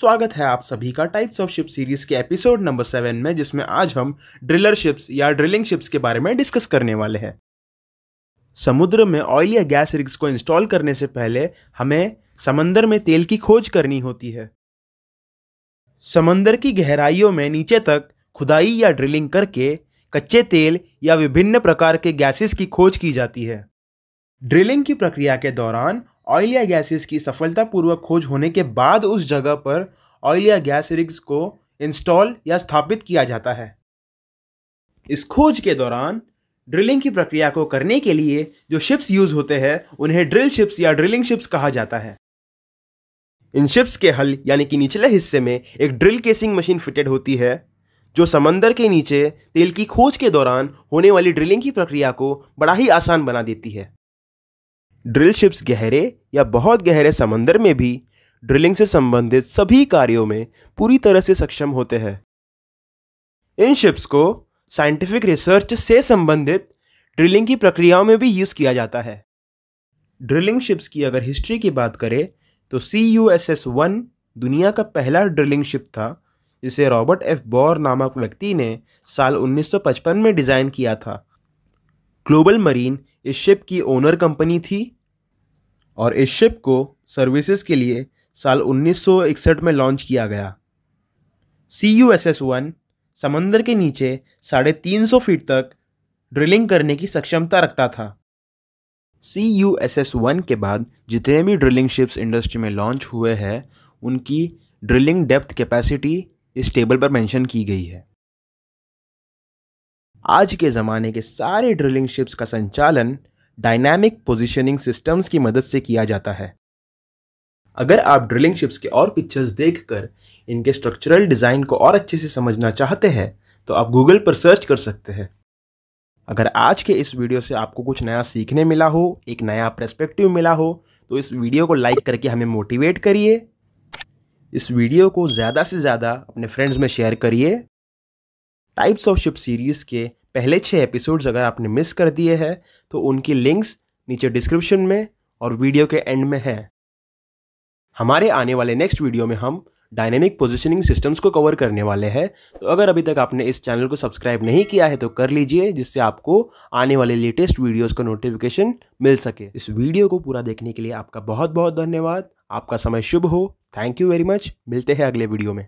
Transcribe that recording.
स्वागत है आप सभी का टाइप्स ऑफ शिप सीरीज के एपिसोड नंबर सेवन में जिसमें आज हम ड्रिलर शिप्स या ड्रिलिंग शिप्स के बारे में डिस्कस करने वाले हैं समुद्र में ऑयल या गैस रिग्स को इंस्टॉल करने से पहले हमें समंदर में तेल की खोज करनी होती है समंदर की गहराइयों में नीचे तक खुदाई या ड्रिलिंग करके कच्चे तेल या विभिन्न प्रकार के गैसेस की खोज की जाती है ड्रिलिंग की प्रक्रिया के दौरान ऑयल या गैसेस की सफलतापूर्वक खोज होने के बाद उस जगह पर ऑयल या गैस रिग्स को इंस्टॉल या स्थापित किया जाता है इस खोज के दौरान ड्रिलिंग की प्रक्रिया को करने के लिए जो शिप्स यूज होते हैं उन्हें ड्रिल शिप्स या ड्रिलिंग शिप्स कहा जाता है इन शिप्स के हल यानी कि निचले हिस्से में एक ड्रिल केसिंग मशीन फिटेड होती है जो समंदर के नीचे तेल की खोज के दौरान होने वाली ड्रिलिंग की प्रक्रिया को बड़ा ही आसान बना देती है ड्रिल शिप्स गहरे या बहुत गहरे समंदर में भी ड्रिलिंग से संबंधित सभी कार्यों में पूरी तरह से सक्षम होते हैं इन शिप्स को साइंटिफिक रिसर्च से संबंधित ड्रिलिंग की प्रक्रियाओं में भी यूज़ किया जाता है ड्रिलिंग शिप्स की अगर हिस्ट्री की बात करें तो C U S S one दुनिया का पहला ड्रिलिंग शिप था जिसे रॉबर्ट एफ बॉर नामक व्यक्ति ने साल 1955 में डिज़ाइन किया था ग्लोबल मरीन इस शिप की ओनर कंपनी थी और इस शिप को सर्विसेज के लिए साल 1961 में लॉन्च किया गया C U S S one समंदर के नीचे साढ़े तीन सौ फीट तक ड्रिलिंग करने की सक्षमता रखता था C U S S one के बाद जितने भी ड्रिलिंग शिप्स इंडस्ट्री में लॉन्च हुए हैं उनकी ड्रिलिंग डेप्थ कैपेसिटी इस टेबल पर मेंशन की गई है आज के ज़माने के सारे ड्रिलिंग शिप्स का संचालन डायनामिक पोजीशनिंग सिस्टम्स की मदद से किया जाता है अगर आप ड्रिलिंग शिप्स के और पिक्चर्स देखकर इनके स्ट्रक्चरल डिज़ाइन को और अच्छे से समझना चाहते हैं तो आप गूगल पर सर्च कर सकते हैं अगर आज के इस वीडियो से आपको कुछ नया सीखने मिला हो एक नया पर्सपेक्टिव मिला हो तो इस वीडियो को लाइक करके हमें मोटिवेट करिए इस वीडियो को ज़्यादा से ज़्यादा अपने फ्रेंड्स में शेयर करिए टाइप्स ऑफ शिप सीरीज़ के पहले छः एपिसोड्स अगर आपने मिस कर दिए हैं तो उनकी लिंक्स नीचे डिस्क्रिप्शन में और वीडियो के एंड में है हमारे आने वाले नेक्स्ट वीडियो में हम डायनेमिक पोजिशनिंग सिस्टम्स को कवर करने वाले हैं तो अगर अभी तक आपने इस चैनल को सब्सक्राइब नहीं किया है तो कर लीजिए जिससे आपको आने वाले लेटेस्ट वीडियोस का नोटिफिकेशन मिल सके इस वीडियो को पूरा देखने के लिए आपका बहुत बहुत धन्यवाद आपका समय शुभ हो थैंक यू वेरी मच मिलते हैं अगले वीडियो में